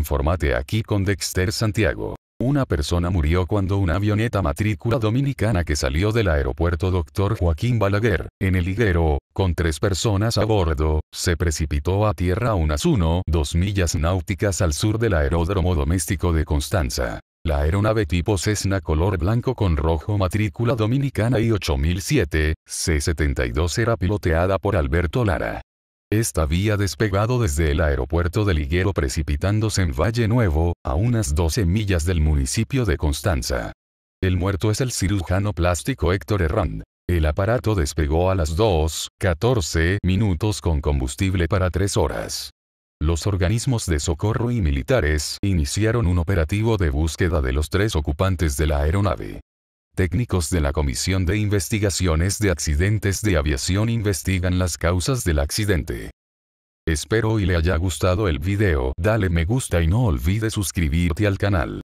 Informate aquí con Dexter Santiago. Una persona murió cuando una avioneta matrícula dominicana que salió del aeropuerto Dr. Joaquín Balaguer, en el Higuero, con tres personas a bordo, se precipitó a tierra a unas 1.2 millas náuticas al sur del aeródromo doméstico de Constanza. La aeronave tipo Cessna color blanco con rojo matrícula dominicana y 8007, C-72 era piloteada por Alberto Lara. Esta había despegado desde el aeropuerto de Liguero precipitándose en Valle Nuevo, a unas 12 millas del municipio de Constanza. El muerto es el cirujano plástico Héctor Herrán. El aparato despegó a las 2.14 minutos con combustible para tres horas. Los organismos de socorro y militares iniciaron un operativo de búsqueda de los tres ocupantes de la aeronave técnicos de la Comisión de Investigaciones de Accidentes de Aviación investigan las causas del accidente. Espero y le haya gustado el video, dale me gusta y no olvide suscribirte al canal.